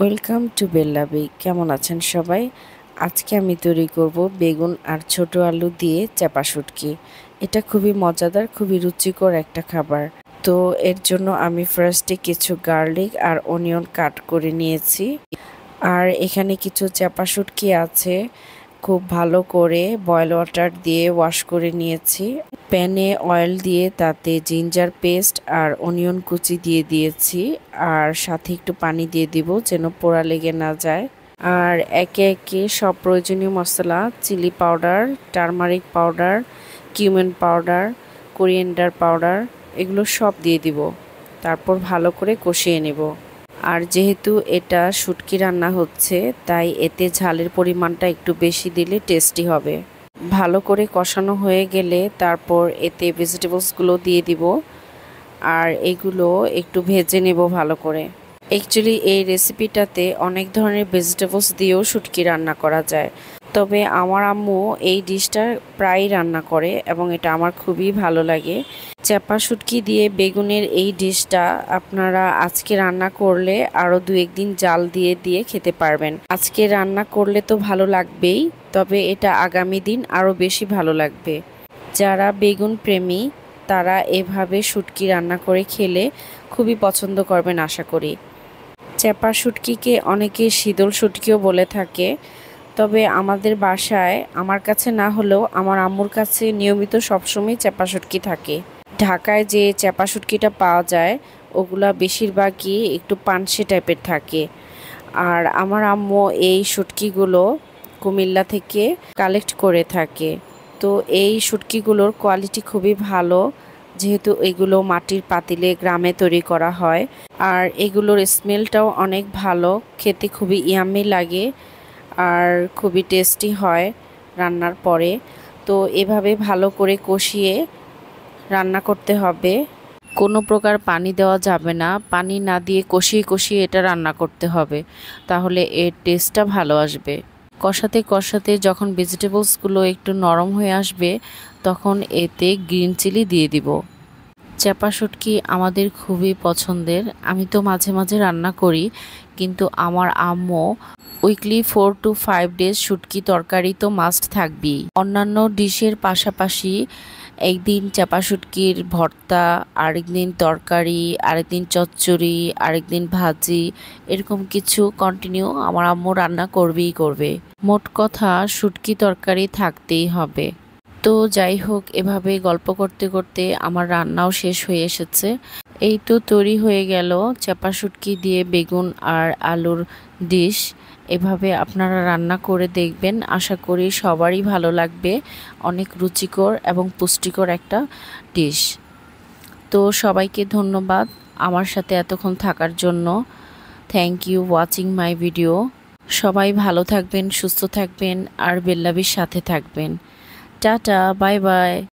welcome to বেল্লাবি কেমন আছেন সবাই আজকে আমি তৈরি করব বেগুন আর ছোট আলু দিয়ে চাপা শুটকি এটা খুবই মজাদার খুবই রুচিকর একটা খাবার তো এর জন্য আমি ফার্স্টে কিছু গার্লিক আর অনিয়ন কাট করে নিয়েছি আর এখানে কিছু চাপা শুটকি আছে খুব ভালো করে বয়েল ওয়াটার দিয়ে ওয়াশ করে নিয়েছি প্যানে অয়েল দিয়ে তাতে জিঞ্জার পেস্ট আর অনিয়ন কুচি দিয়ে দিয়েছি আর সাথে একটু পানি দিয়ে দিব যেন পোড়া লেগে না যায় আর একে একে সব প্রয়োজনীয় মশলা chilli powder turmeric powder cumin powder coriander powder এগুলো সব দিয়ে দিব তারপর ভালো করে কষিয়ে নেব আর যেহেতু এটা শুটকি রান্না হচ্ছে তাই এতে ঝালের পরিমাণটা একটু বেশি দিলে টেস্টি হবে ভালো করে কষানো হয়ে গেলে তারপর এতে ভেজিটেবলসগুলো দিয়ে দিব আর এগুলো একটু ভেজে নেব ভালো করে অ্যাকচুয়ালি এই রেসিপিটাতে অনেক ধরনের ভেজিটেবলস দিয়েও শুটকি রান্না করা যায় তবে আমার আম্মু এই ডিশটা প্রায় রান্না করে এবং এটা আমার খুবই ভালো লাগে চ্যাপা শুটকি দিয়ে বেগুনের এই ডিশটা আপনারা আজকে রান্না করলে আরও দু একদিন জাল দিয়ে দিয়ে খেতে পারবেন আজকে রান্না করলে তো ভালো লাগবেই তবে এটা আগামী দিন আরও বেশি ভালো লাগবে যারা বেগুন প্রেমী তারা এভাবে শুটকি রান্না করে খেলে খুবই পছন্দ করবেন আশা করি চ্যাপা শুটকিকে অনেকে শীতল শুটকিও বলে থাকে তবে আমাদের বাসায় আমার কাছে না হলেও আমার আম্মুর কাছে নিয়মিত সবসময় চ্যাপা সুটকি থাকে ঢাকায় যে চ্যাপা সুটকিটা পাওয়া যায় ওগুলা বেশিরভাগই একটু পানসে টাইপের থাকে আর আমার আম্মু এই সুটকিগুলো কুমিল্লা থেকে কালেক্ট করে থাকে তো এই সুটকিগুলোর কোয়ালিটি খুবই ভালো যেহেতু এগুলো মাটির পাতিলে গ্রামে তৈরি করা হয় আর এগুলোর স্মেলটাও অনেক ভালো খেতে খুবই ইয়ামি লাগে আর খুবই টেস্টি হয় রান্নার পরে তো এভাবে ভালো করে কষিয়ে রান্না করতে হবে কোনো প্রকার পানি দেওয়া যাবে না পানি না দিয়ে কষিয়ে কষিয়ে এটা রান্না করতে হবে তাহলে এর টেস্টটা ভালো আসবে কষাতে কষাতে যখন ভেজিটেবলসগুলো একটু নরম হয়ে আসবে তখন এতে গ্রিন চিলি দিয়ে দিব চাপা শুটকি আমাদের খুবই পছন্দের আমি তো মাঝে মাঝে রান্না করি কিন্তু আমার আম্মু weekly four two five days শুটকি তরকারি তো মাস্ট থাকবেই অন্যান্য ডিশের পাশাপাশি একদিন চাপা শুটকির ভর্তা আরেকদিন তরকারি আরেকদিন চচ্চড়ি আরেকদিন ভাজি এরকম কিছু কন্টিনিউ আমার আম্মু রান্না করবেই করবে মোট কথা শুটকি তরকারি থাকতেই হবে তো যাই হোক এভাবে গল্প করতে করতে আমার রান্নাও শেষ হয়ে এসেছে এই তো তৈরি হয়ে গেল চাপা শুটকি দিয়ে বেগুন আর আলুর ডিশ এভাবে আপনারা রান্না করে দেখবেন আশা করি সবারই ভালো লাগবে অনেক রুচিকর এবং পুষ্টিকর একটা ডিশ তো সবাইকে ধন্যবাদ আমার সাথে এতক্ষণ থাকার জন্য thank you watching my video সবাই ভালো থাকবেন সুস্থ থাকবেন আর বেল্লাবির সাথে থাকবেন টাটা বাই বাই